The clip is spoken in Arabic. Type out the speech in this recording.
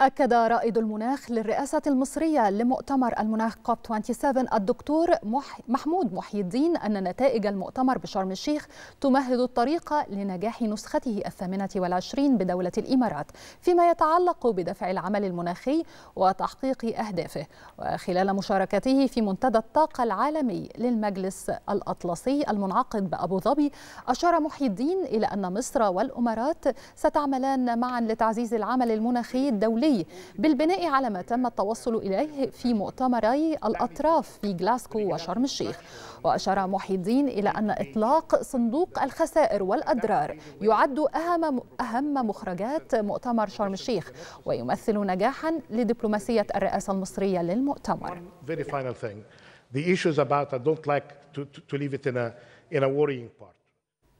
أكد رائد المناخ للرئاسة المصرية لمؤتمر المناخ كوب 27 الدكتور محمود محي الدين أن نتائج المؤتمر بشرم الشيخ تمهد الطريق لنجاح نسخته الثامنة والعشرين بدولة الإمارات فيما يتعلق بدفع العمل المناخي وتحقيق أهدافه وخلال مشاركته في منتدى الطاقة العالمي للمجلس الأطلسي المنعقد بأبو ظبي أشار محي الدين إلى أن مصر والأمارات ستعملان معا لتعزيز العمل المناخي الدولي الدولي بالبناء على ما تم التوصل إليه في مؤتمري الأطراف في جلاسكو وشرم الشيخ وأشار محيطين إلى أن إطلاق صندوق الخسائر والأضرار يعد أهم أهم مخرجات مؤتمر شرم الشيخ ويمثل نجاحا لدبلوماسية الرئاسة المصرية للمؤتمر. The issues about I don't like to, to, to leave it in a in a worrying part.